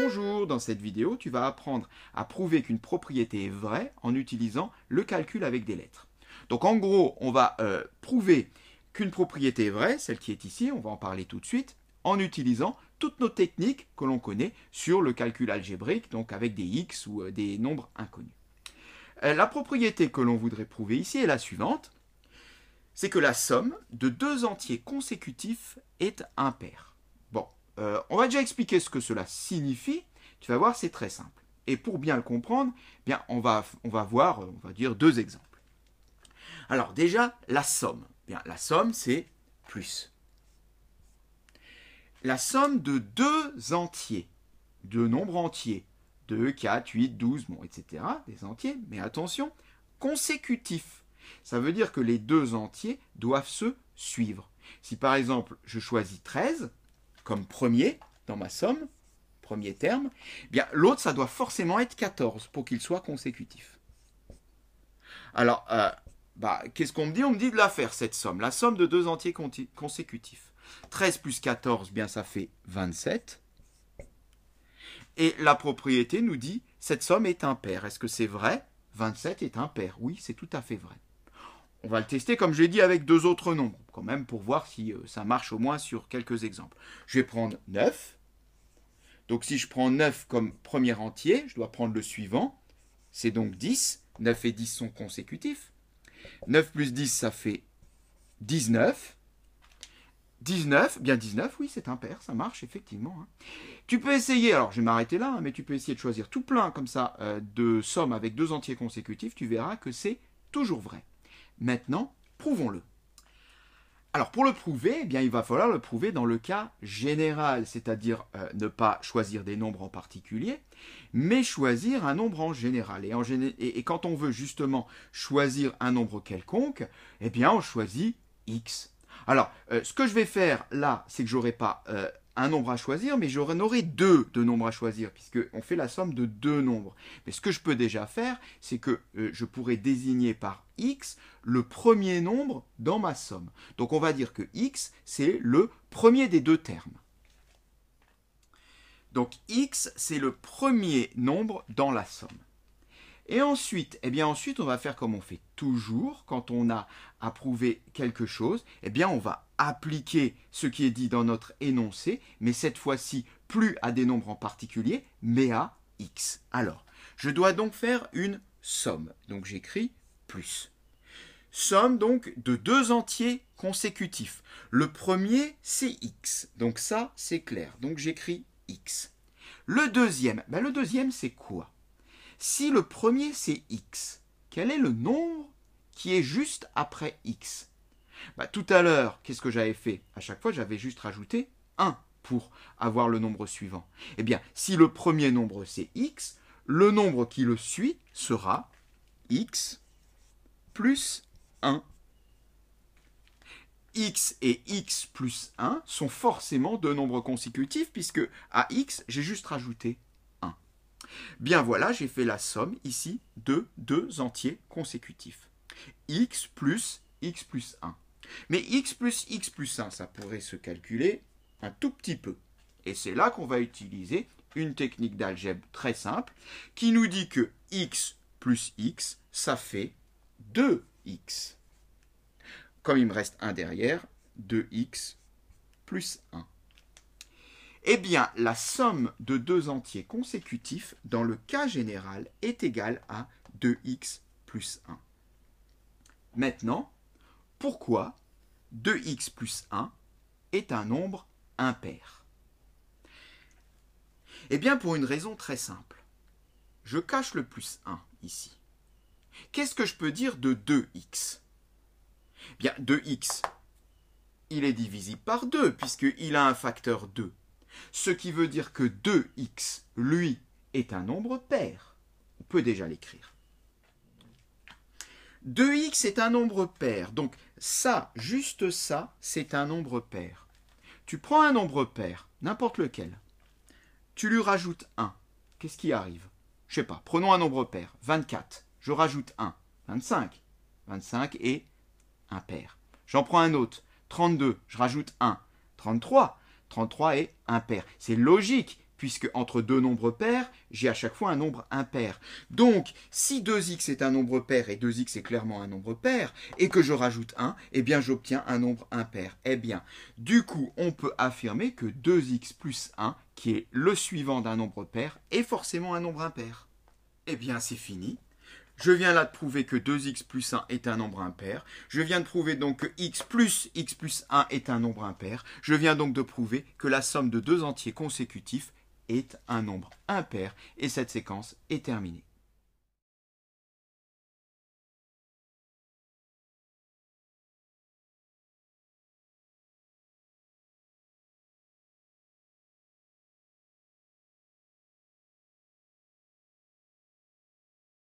Bonjour, dans cette vidéo, tu vas apprendre à prouver qu'une propriété est vraie en utilisant le calcul avec des lettres. Donc en gros, on va euh, prouver qu'une propriété est vraie, celle qui est ici, on va en parler tout de suite, en utilisant toutes nos techniques que l'on connaît sur le calcul algébrique, donc avec des x ou euh, des nombres inconnus. Euh, la propriété que l'on voudrait prouver ici est la suivante, c'est que la somme de deux entiers consécutifs est impaire. Euh, on va déjà expliquer ce que cela signifie. Tu vas voir, c'est très simple. Et pour bien le comprendre, eh bien, on va, voir, euh, on va dire deux exemples. Alors déjà, la somme. Eh bien, la somme, c'est plus. La somme de deux entiers, de nombres entiers, 2, 4, 8, 12, bon, etc., des entiers, mais attention, consécutifs. Ça veut dire que les deux entiers doivent se suivre. Si par exemple je choisis 13, comme premier dans ma somme, premier terme, eh bien l'autre, ça doit forcément être 14 pour qu'il soit consécutif. Alors, euh, bah, qu'est-ce qu'on me dit On me dit de la faire, cette somme, la somme de deux entiers consécutifs. 13 plus 14, eh bien ça fait 27. Et la propriété nous dit, cette somme est impair. Est-ce que c'est vrai 27 est impair. Oui, c'est tout à fait vrai. On va le tester, comme je l'ai dit, avec deux autres nombres, quand même, pour voir si euh, ça marche au moins sur quelques exemples. Je vais prendre 9. Donc si je prends 9 comme premier entier, je dois prendre le suivant. C'est donc 10. 9 et 10 sont consécutifs. 9 plus 10, ça fait 19. 19, bien 19, oui, c'est impair, ça marche effectivement. Hein. Tu peux essayer, alors je vais m'arrêter là, hein, mais tu peux essayer de choisir tout plein comme ça euh, de sommes avec deux entiers consécutifs, tu verras que c'est toujours vrai. Maintenant, prouvons-le. Alors pour le prouver, eh bien, il va falloir le prouver dans le cas général, c'est-à-dire euh, ne pas choisir des nombres en particulier, mais choisir un nombre en général. Et, quand on veut justement choisir un nombre quelconque, eh bien on choisit x. Alors, euh, ce que je vais faire là, c'est que n'aurai pas euh, un nombre à choisir, mais j'en aurai deux de nombres à choisir, puisqu'on fait la somme de deux nombres. Mais ce que je peux déjà faire, c'est que euh, je pourrais désigner par x le premier nombre dans ma somme. Donc on va dire que x, c'est le premier des deux termes. Donc x, c'est le premier nombre dans la somme. Et ensuite, eh bien ensuite, on va faire comme on fait toujours quand on a approuvé quelque chose, eh bien on va appliquer ce qui est dit dans notre énoncé, mais cette fois-ci plus à des nombres en particulier, mais à x. Alors, je dois donc faire une somme. Donc j'écris plus. Somme donc de deux entiers consécutifs. Le premier, c'est x. Donc ça, c'est clair. Donc j'écris x. Le deuxième, ben, le deuxième, c'est quoi si le premier c'est x, quel est le nombre qui est juste après x bah, Tout à l'heure, qu'est-ce que j'avais fait À chaque fois, j'avais juste rajouté 1 pour avoir le nombre suivant. Eh bien, si le premier nombre c'est x, le nombre qui le suit sera x plus 1 x et x plus 1 sont forcément deux nombres consécutifs, puisque à x, j'ai juste rajouté Bien voilà, j'ai fait la somme ici de deux entiers consécutifs. x plus x plus 1. Mais x plus x plus 1, ça pourrait se calculer un tout petit peu. Et c'est là qu'on va utiliser une technique d'algèbre très simple qui nous dit que x plus x, ça fait 2x. Comme il me reste un derrière, 2x plus 1. Eh bien, la somme de deux entiers consécutifs, dans le cas général, est égale à 2x plus 1. Maintenant, pourquoi 2x plus 1 est un nombre impair Eh bien, pour une raison très simple. Je cache le plus 1 ici. Qu'est-ce que je peux dire de 2x eh Bien, 2x, il est divisible par 2, puisqu'il a un facteur 2 ce qui veut dire que 2x, lui, est un nombre pair. On peut déjà l'écrire. 2x est un nombre pair, donc ça, juste ça, c'est un nombre pair. Tu prends un nombre pair, n'importe lequel, tu lui rajoutes 1. Qu'est-ce qui arrive Je ne sais pas, prenons un nombre pair, 24, je rajoute 1, 25. 25 est impair. J'en prends un autre, 32, je rajoute 1, 33, 33 est impair. C'est logique, puisque entre deux nombres pairs, j'ai à chaque fois un nombre impair. Donc, si 2x est un nombre pair et 2x est clairement un nombre pair, et que je rajoute 1, eh bien j'obtiens un nombre impair. Eh bien, du coup, on peut affirmer que 2x plus 1, qui est le suivant d'un nombre pair, est forcément un nombre impair. Eh bien, c'est fini. Je viens là de prouver que 2x plus 1 est un nombre impair. Je viens de prouver donc que x plus x plus 1 est un nombre impair. Je viens donc de prouver que la somme de deux entiers consécutifs est un nombre impair. Et cette séquence est terminée.